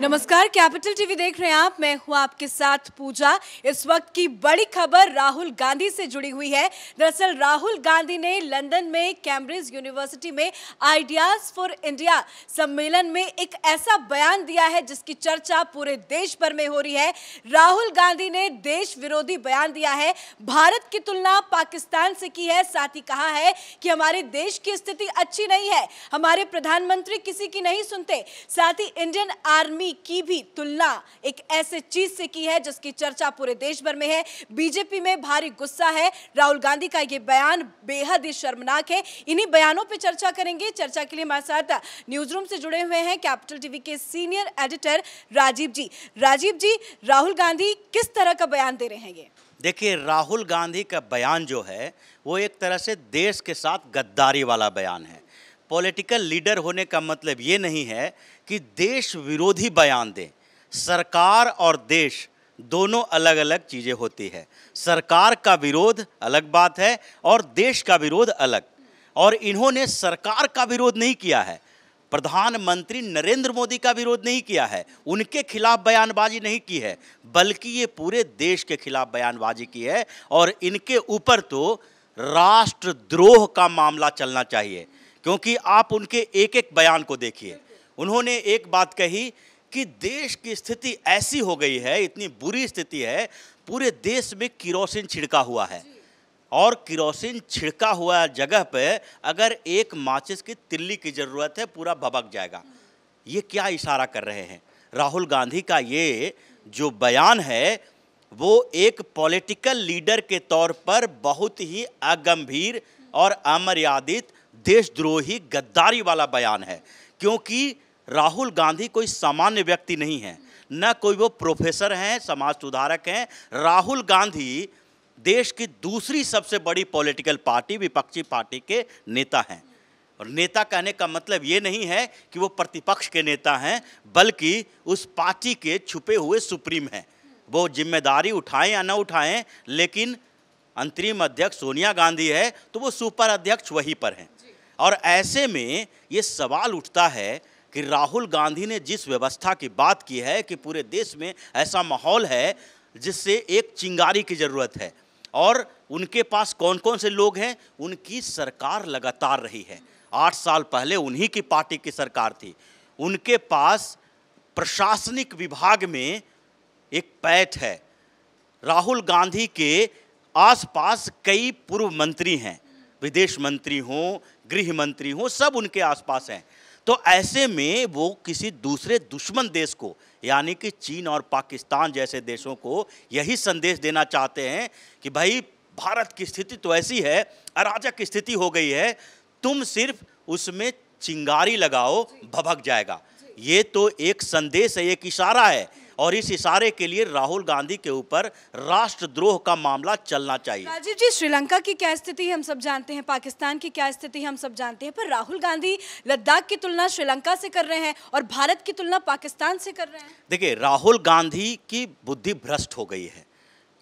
नमस्कार capital TV देख रहे हैं आप मैं हूं आपके साथ पूजा इस वक्त की बड़ी खबर राहुल गांधी से जुड़ी हुई है दरअसल राहुल गांधी ने लंदन में कैम्ब्रिज यूनिवर्सिटी में आइडियाज फॉर इंडिया सम्मेलन में एक ऐसा बयान दिया है जिसकी चर्चा पूरे देश भर में हो रही है राहुल गांधी ने देश विरोधी बयान दिया है भारत की तुलना पाकिस्तान से की है साथ ही कहा है कि हमारे देश की स्थिति अच्छी नहीं है हमारे प्रधानमंत्री किसी की नहीं सुनते साथ ही इंडियन आर्मी आजादी की भी तुलना एक ऐसे चीज से की है जिसकी चर्चा पूरे देश भर में है बीजेपी में भारी गुस्सा है राहुल गांधी का यह बयान बेहद ही शर्मनाक है इन्हीं बयानों पर चर्चा करेंगे चर्चा के लिए हमारे साथ न्यूज रूम से जुड़े हुए हैं कैपिटल टीवी के सीनियर एडिटर राजीव जी राजीव जी राहुल गांधी किस तरह का बयान दे रहे हैं ये देखिए राहुल गांधी का बयान जो है वो एक तरह से देश के साथ गद्दारी वाला बयान है पॉलिटिकल लीडर होने का मतलब ये नहीं है कि देश विरोधी बयान दें सरकार और देश दोनों अलग अलग चीज़ें होती है सरकार का विरोध अलग बात है और देश का विरोध अलग और इन्होंने सरकार का विरोध नहीं किया है प्रधानमंत्री नरेंद्र मोदी का विरोध नहीं किया है उनके खिलाफ बयानबाजी नहीं की है बल्कि ये पूरे देश के खिलाफ बयानबाजी की है और इनके ऊपर तो राष्ट्रद्रोह का मामला चलना चाहिए क्योंकि आप उनके एक एक बयान को देखिए उन्होंने एक बात कही कि देश की स्थिति ऐसी हो गई है इतनी बुरी स्थिति है पूरे देश में किरोसिन छिड़का हुआ है और किरोसिन छिड़का हुआ जगह पे अगर एक माचिस की तिल्ली की ज़रूरत है पूरा भबक जाएगा ये क्या इशारा कर रहे हैं राहुल गांधी का ये जो बयान है वो एक पॉलिटिकल लीडर के तौर पर बहुत ही अगंभीर और अमर्यादित देशद्रोही गद्दारी वाला बयान है क्योंकि राहुल गांधी कोई सामान्य व्यक्ति नहीं है न कोई वो प्रोफेसर हैं समाज सुधारक हैं राहुल गांधी देश की दूसरी सबसे बड़ी पॉलिटिकल पार्टी विपक्षी पार्टी के नेता हैं और नेता कहने का मतलब ये नहीं है कि वो प्रतिपक्ष के नेता हैं बल्कि उस पार्टी के छुपे हुए सुप्रीम हैं वो जिम्मेदारी उठाएं या ना उठाएं लेकिन अंतरिम अध्यक्ष सोनिया गांधी है तो वो सुपर अध्यक्ष वहीं पर हैं और ऐसे में ये सवाल उठता है कि राहुल गांधी ने जिस व्यवस्था की बात की है कि पूरे देश में ऐसा माहौल है जिससे एक चिंगारी की ज़रूरत है और उनके पास कौन कौन से लोग हैं उनकी सरकार लगातार रही है आठ साल पहले उन्हीं की पार्टी की सरकार थी उनके पास प्रशासनिक विभाग में एक पैठ है राहुल गांधी के आसपास कई पूर्व मंत्री हैं विदेश मंत्री हों गृह मंत्री हों सब उनके आसपास हैं तो ऐसे में वो किसी दूसरे दुश्मन देश को यानी कि चीन और पाकिस्तान जैसे देशों को यही संदेश देना चाहते हैं कि भाई भारत की स्थिति तो ऐसी है अराजक स्थिति हो गई है तुम सिर्फ उसमें चिंगारी लगाओ भभक जाएगा ये तो एक संदेश है एक इशारा है और इस इशारे के लिए राहुल गांधी के ऊपर राष्ट्रद्रोह का मामला चलना चाहिए राजीव जी श्रीलंका की क्या स्थिति हम सब जानते हैं पाकिस्तान की क्या स्थिति हम सब जानते हैं पर राहुल गांधी लद्दाख की तुलना श्रीलंका से कर रहे हैं और भारत की तुलना पाकिस्तान से कर रहे हैं देखिए राहुल गांधी की बुद्धि भ्रष्ट हो गई है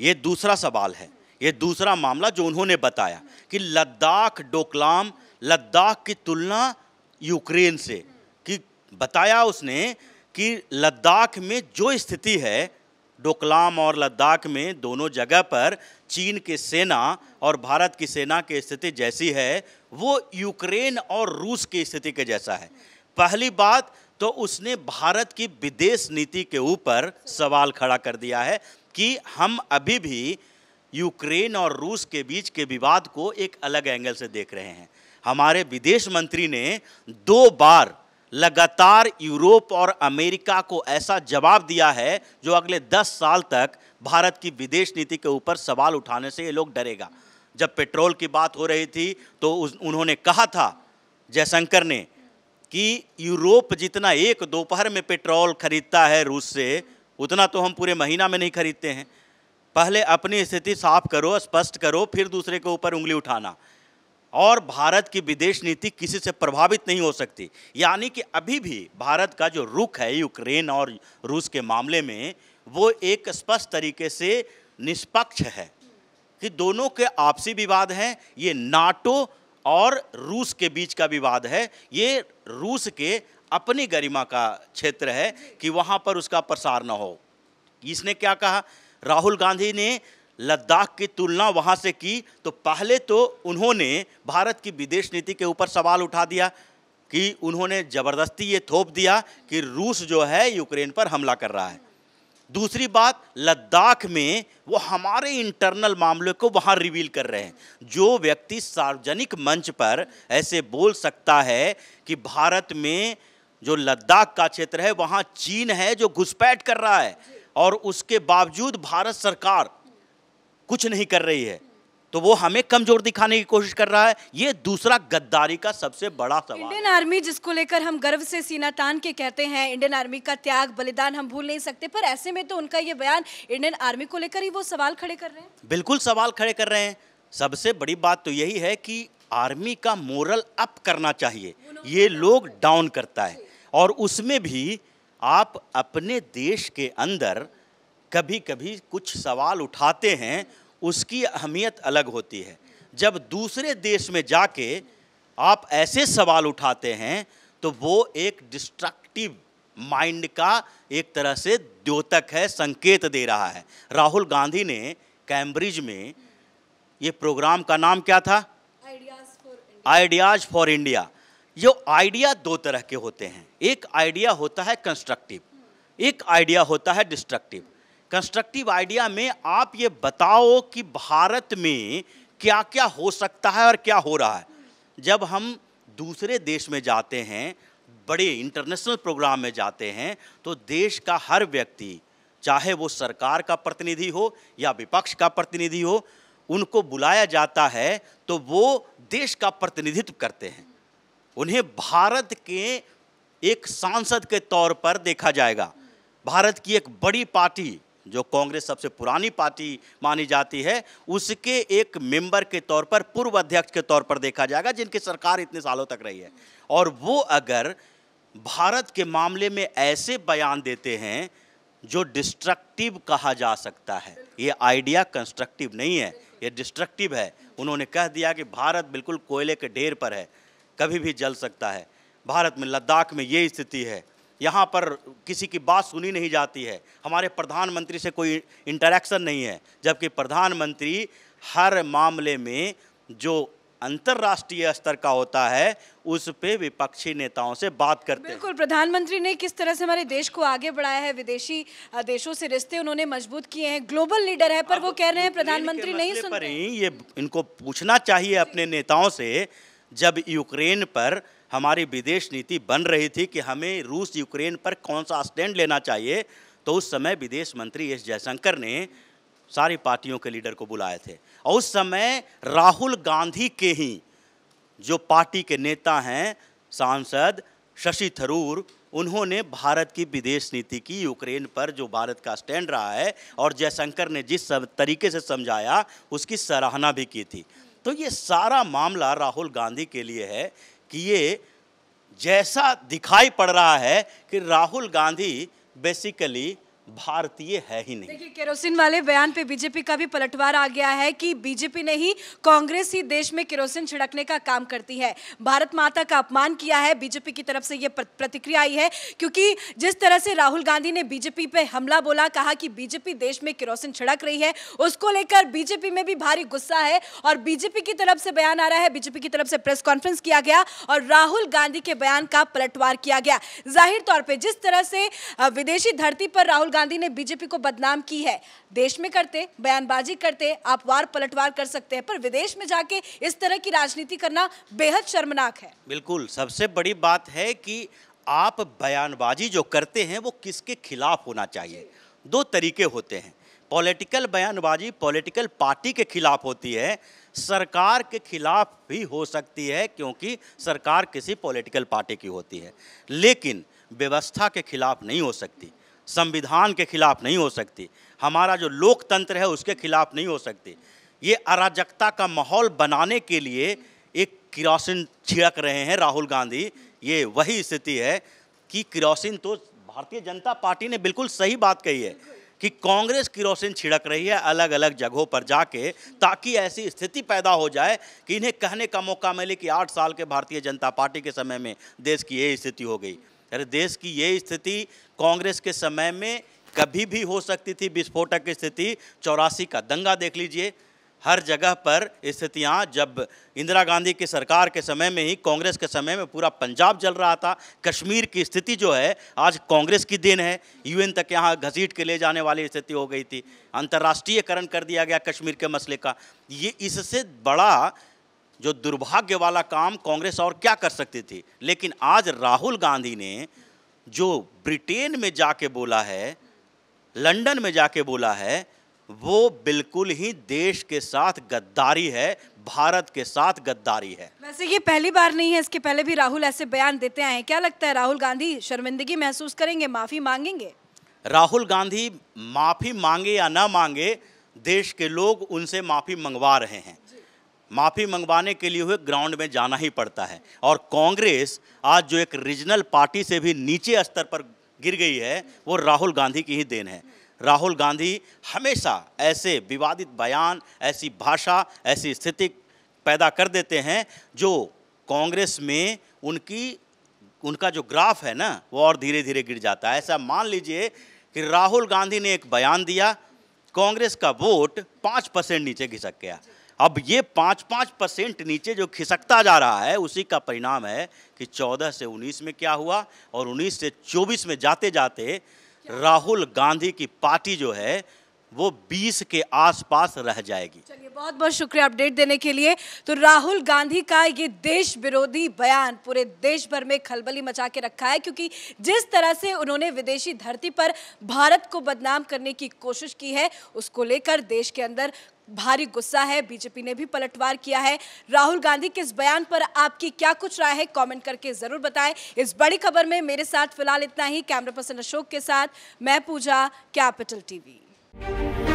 ये दूसरा सवाल है ये दूसरा मामला जो उन्होंने बताया कि लद्दाख डोकलाम लद्दाख की तुलना यूक्रेन से कि बताया उसने कि लद्दाख में जो स्थिति है डोकलाम और लद्दाख में दोनों जगह पर चीन की सेना और भारत की सेना की स्थिति जैसी है वो यूक्रेन और रूस की स्थिति के जैसा है पहली बात तो उसने भारत की विदेश नीति के ऊपर सवाल खड़ा कर दिया है कि हम अभी भी यूक्रेन और रूस के बीच के विवाद को एक अलग एंगल से देख रहे हैं हमारे विदेश मंत्री ने दो बार लगातार यूरोप और अमेरिका को ऐसा जवाब दिया है जो अगले 10 साल तक भारत की विदेश नीति के ऊपर सवाल उठाने से ये लोग डरेगा जब पेट्रोल की बात हो रही थी तो उन्होंने कहा था जयशंकर ने कि यूरोप जितना एक दोपहर में पेट्रोल खरीदता है रूस से उतना तो हम पूरे महीना में नहीं खरीदते हैं पहले अपनी स्थिति साफ करो स्पष्ट करो फिर दूसरे के ऊपर उंगली उठाना और भारत की विदेश नीति किसी से प्रभावित नहीं हो सकती यानी कि अभी भी भारत का जो रुख है यूक्रेन और रूस के मामले में वो एक स्पष्ट तरीके से निष्पक्ष है कि दोनों के आपसी विवाद हैं ये नाटो और रूस के बीच का विवाद है ये रूस के अपनी गरिमा का क्षेत्र है कि वहाँ पर उसका प्रसार न हो इसने क्या कहा राहुल गांधी ने लद्दाख की तुलना वहाँ से की तो पहले तो उन्होंने भारत की विदेश नीति के ऊपर सवाल उठा दिया कि उन्होंने ज़बरदस्ती ये थोप दिया कि रूस जो है यूक्रेन पर हमला कर रहा है दूसरी बात लद्दाख में वो हमारे इंटरनल मामले को वहाँ रिवील कर रहे हैं जो व्यक्ति सार्वजनिक मंच पर ऐसे बोल सकता है कि भारत में जो लद्दाख का क्षेत्र है वहाँ चीन है जो घुसपैठ कर रहा है और उसके बावजूद भारत सरकार कुछ नहीं कर रही है तो वो हमें कमजोर दिखाने की कोशिश कर रहा है ये दूसरा गद्दारी का सबसे बड़ा सवाल इंडियन आर्मी जिसको लेकर हम गर्व से सीना तान के कहते हैं इंडियन आर्मी का त्याग बलिदान हम भूल नहीं सकते पर ऐसे में तो उनका ये बयान इंडियन आर्मी को लेकर ही वो सवाल खड़े कर रहे हैं बिल्कुल सवाल खड़े कर रहे हैं सबसे बड़ी बात तो यही है कि आर्मी का मोरल अप करना चाहिए ये लोग डाउन करता है और उसमें भी आप अपने देश के अंदर कभी कभी कुछ सवाल उठाते हैं उसकी अहमियत अलग होती है जब दूसरे देश में जाके आप ऐसे सवाल उठाते हैं तो वो एक डिस्ट्रक्टिव माइंड का एक तरह से द्योतक है संकेत दे रहा है राहुल गांधी ने कैम्ब्रिज में ये प्रोग्राम का नाम क्या था आइडियाज़ फॉर इंडिया जो आइडिया दो तरह के होते हैं एक आइडिया होता है कंस्ट्रक्टिव एक आइडिया होता है डिस्ट्रक्टिव कंस्ट्रक्टिव आइडिया में आप ये बताओ कि भारत में क्या क्या हो सकता है और क्या हो रहा है जब हम दूसरे देश में जाते हैं बड़े इंटरनेशनल प्रोग्राम में जाते हैं तो देश का हर व्यक्ति चाहे वो सरकार का प्रतिनिधि हो या विपक्ष का प्रतिनिधि हो उनको बुलाया जाता है तो वो देश का प्रतिनिधित्व करते हैं उन्हें भारत के एक सांसद के तौर पर देखा जाएगा भारत की एक बड़ी पार्टी जो कांग्रेस सबसे पुरानी पार्टी मानी जाती है उसके एक मेंबर के तौर पर पूर्व अध्यक्ष के तौर पर देखा जाएगा जिनकी सरकार इतने सालों तक रही है और वो अगर भारत के मामले में ऐसे बयान देते हैं जो डिस्ट्रक्टिव कहा जा सकता है ये आइडिया कंस्ट्रक्टिव नहीं है ये डिस्ट्रक्टिव है उन्होंने कह दिया कि भारत बिल्कुल कोयले के ढेर पर है कभी भी जल सकता है भारत में लद्दाख में ये स्थिति है यहाँ पर किसी की बात सुनी नहीं जाती है हमारे प्रधानमंत्री से कोई इंटरेक्शन नहीं है जबकि प्रधानमंत्री हर मामले में जो अंतर्राष्ट्रीय स्तर का होता है उस पे विपक्षी नेताओं से बात करते बिल्कुल प्रधानमंत्री ने किस तरह से हमारे देश को आगे बढ़ाया है विदेशी देशों से रिश्ते उन्होंने मजबूत किए हैं ग्लोबल लीडर है पर वो कह रहे हैं प्रधानमंत्री नहीं सुन रहे ये इनको पूछना चाहिए अपने नेताओं से जब यूक्रेन पर हमारी विदेश नीति बन रही थी कि हमें रूस यूक्रेन पर कौन सा स्टैंड लेना चाहिए तो उस समय विदेश मंत्री एस जयशंकर ने सारी पार्टियों के लीडर को बुलाए थे और उस समय राहुल गांधी के ही जो पार्टी के नेता हैं सांसद शशि थरूर उन्होंने भारत की विदेश नीति की यूक्रेन पर जो भारत का स्टैंड रहा है और जयशंकर ने जिस तरीके से समझाया उसकी सराहना भी की थी तो ये सारा मामला राहुल गांधी के लिए है कि ये जैसा दिखाई पड़ रहा है कि राहुल गांधी बेसिकली भारतीय है ही नहीं देखिए केरोसिन वाले बयान पे बीजेपी का भी पलटवार आ गया है कि बीजेपी नहीं कांग्रेस ही देश में केरोसिन छिड़कने का काम करती है भारत माता का अपमान किया है बीजेपी की तरफ से ये प्रतिक्रिया आई है क्योंकि जिस तरह से राहुल गांधी ने बीजेपी पे हमला बोला कहा कि बीजेपी देश में केरोसिन छिड़क रही है उसको लेकर बीजेपी में भी भारी गुस्सा है और बीजेपी की तरफ से बयान आ रहा है बीजेपी की तरफ से प्रेस कॉन्फ्रेंस किया गया और राहुल गांधी के बयान का पलटवार किया गया जाहिर तौर पर जिस तरह से विदेशी धरती पर राहुल गांधी ने बीजेपी को बदनाम की है देश में करते बयानबाजी करते आप वार पलटवार कर सकते हैं पर विदेश में जाके इस तरह की राजनीति करना बेहद शर्मनाक है बिल्कुल सबसे बड़ी बात है कि आप बयानबाजी जो करते हैं वो किसके खिलाफ होना चाहिए दो तरीके होते हैं पॉलिटिकल बयानबाजी पॉलिटिकल पार्टी के खिलाफ होती है सरकार के खिलाफ भी हो सकती है क्योंकि सरकार किसी पॉलिटिकल पार्टी की होती है लेकिन व्यवस्था के खिलाफ नहीं हो सकती संविधान के खिलाफ नहीं हो सकती हमारा जो लोकतंत्र है उसके खिलाफ नहीं हो सकती ये अराजकता का माहौल बनाने के लिए एक किरोसिन छिड़क रहे हैं राहुल गांधी ये वही स्थिति है कि किरोसिन तो भारतीय जनता पार्टी ने बिल्कुल सही बात कही है कि कांग्रेस किरोसिन छिड़क रही है अलग अलग जगहों पर जाके ताकि ऐसी स्थिति पैदा हो जाए कि इन्हें कहने का मौका मिले कि आठ साल के भारतीय जनता पार्टी के समय में देश की ये स्थिति हो गई अरे देश की ये स्थिति कांग्रेस के समय में कभी भी हो सकती थी विस्फोटक स्थिति चौरासी का दंगा देख लीजिए हर जगह पर स्थितियाँ जब इंदिरा गांधी की सरकार के समय में ही कांग्रेस के समय में पूरा पंजाब जल रहा था कश्मीर की स्थिति जो है आज कांग्रेस की देन है यूएन तक यहाँ घसीट के ले जाने वाली स्थिति हो गई थी अंतर्राष्ट्रीयकरण कर दिया गया कश्मीर के मसले का ये इससे बड़ा जो दुर्भाग्य वाला काम कांग्रेस और क्या कर सकती थी लेकिन आज राहुल गांधी ने जो ब्रिटेन में जाके बोला है लंदन में जाके बोला है वो बिल्कुल ही देश के साथ गद्दारी है भारत के साथ गद्दारी है वैसे ये पहली बार नहीं है इसके पहले भी राहुल ऐसे बयान देते आए हैं क्या लगता है राहुल गांधी शर्मिंदगी महसूस करेंगे माफ़ी मांगेंगे राहुल गांधी माफ़ी मांगे या ना मांगे देश के लोग उनसे माफ़ी मंगवा रहे हैं माफ़ी मंगवाने के लिए हुए ग्राउंड में जाना ही पड़ता है और कांग्रेस आज जो एक रीजनल पार्टी से भी नीचे स्तर पर गिर गई है वो राहुल गांधी की ही देन है राहुल गांधी हमेशा ऐसे विवादित बयान ऐसी भाषा ऐसी स्थिति पैदा कर देते हैं जो कांग्रेस में उनकी उनका जो ग्राफ है ना वो और धीरे धीरे गिर जाता है ऐसा मान लीजिए कि राहुल गांधी ने एक बयान दिया कांग्रेस का वोट पाँच परसेंट नीचे घिसक गया अब ये पाँच पाँच परसेंट नीचे जो खिसकता जा रहा है उसी का परिणाम है कि चौदह से उन्नीस में क्या हुआ और उन्नीस से चौबीस में जाते जाते राहुल गांधी की पार्टी जो है वो 20 के आसपास रह जाएगी चलिए बहुत बहुत शुक्रिया अपडेट देने के लिए तो राहुल गांधी का ये देश विरोधी बयान पूरे देश भर में खलबली मचा के रखा है क्योंकि जिस तरह से उन्होंने विदेशी धरती पर भारत को बदनाम करने की कोशिश की है उसको लेकर देश के अंदर भारी गुस्सा है बीजेपी ने भी पलटवार किया है राहुल गांधी के इस बयान पर आपकी क्या कुछ राय है कमेंट करके जरूर बताएं इस बड़ी खबर में मेरे साथ फिलहाल इतना ही कैमरा पर्सन अशोक के साथ मैं Pooja Capital TV Thank you.